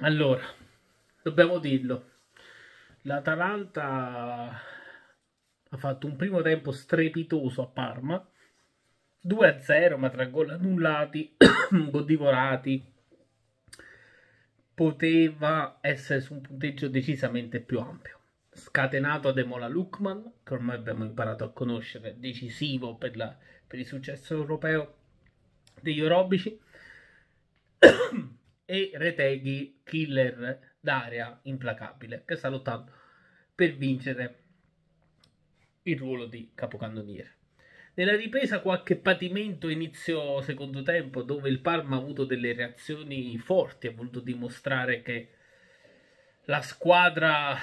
Allora, dobbiamo dirlo, l'Atalanta ha fatto un primo tempo strepitoso a Parma, 2-0 ma tra gol annullati, gol divorati, poteva essere su un punteggio decisamente più ampio. Scatenato a Demola Lukman, che ormai abbiamo imparato a conoscere, decisivo per, la, per il successo europeo degli Orobici, e Reteghi, killer d'area implacabile, che sta lottando per vincere il ruolo di capocannoniere. Nella ripresa qualche patimento iniziò secondo tempo dove il Parma ha avuto delle reazioni forti, ha voluto dimostrare che la squadra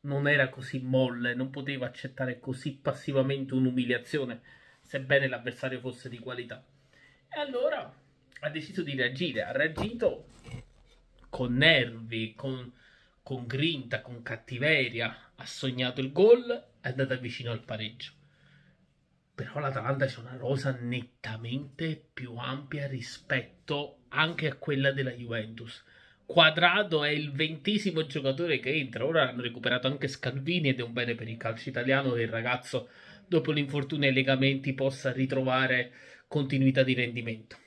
non era così molle, non poteva accettare così passivamente un'umiliazione, sebbene l'avversario fosse di qualità. E allora ha deciso di reagire, ha reagito con nervi, con, con grinta, con cattiveria, ha sognato il gol, è andata vicino al pareggio. Però l'Atalanta c'è una rosa nettamente più ampia rispetto anche a quella della Juventus. Quadrado è il ventesimo giocatore che entra. Ora hanno recuperato anche Scalvini ed è un bene per il calcio italiano che il ragazzo, dopo l'infortunio ai legamenti, possa ritrovare continuità di rendimento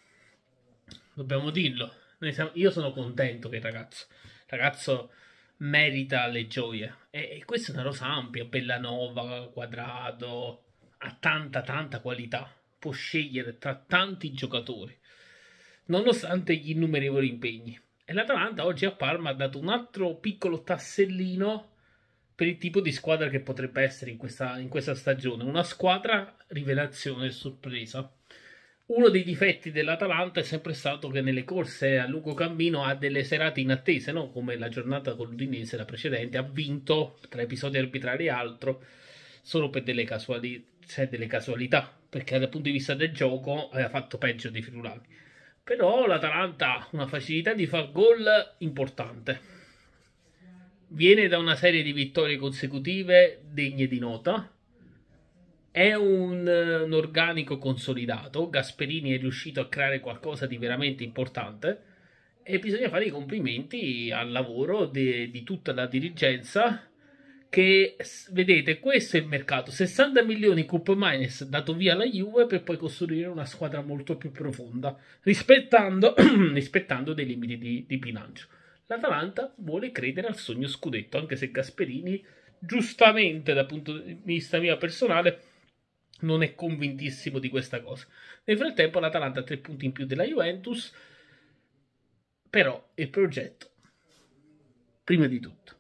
dobbiamo dirlo. Siamo, io sono contento che il ragazzo, il ragazzo merita le gioie. E, e, questa è una rosa ampia, bella Bellanova, Quadrado, ha tanta tanta qualità. Può scegliere tra tanti giocatori, nonostante gli innumerevoli impegni. E l'Atalanta oggi a Parma ha dato un altro piccolo tassellino per il tipo di squadra che potrebbe essere in questa, in questa stagione. Una squadra rivelazione sorpresa. Uno dei difetti dell'Atalanta è sempre stato che nelle corse a lungo cammino ha delle serate inattese, no? come la giornata con l'Udinese, la precedente, ha vinto tra episodi arbitrari e altro, solo per delle, casuali... cioè, delle casualità, perché dal punto di vista del gioco aveva eh, fatto peggio dei Firulani. Però l'Atalanta ha una facilità di far gol importante. Viene da una serie di vittorie consecutive degne di nota, è un, eh, un, organico consolidato. Gasperini è riuscito a creare qualcosa di veramente importante e bisogna fare i complimenti al lavoro de, di tutta la dirigenza. Che vedete, questo è il mercato: 60 milioni Coup Minus dato via alla Juve per poi costruire una squadra molto più profonda, rispettando, rispettando dei limiti di, di bilancio. L'Atalanta vuole credere al sogno scudetto, anche se Gasperini, giustamente dal punto di vista mio personale, non è convintissimo di questa cosa. Nel frattempo l'Atalanta ha tre punti in più della Juventus, però il progetto, prima di tutto.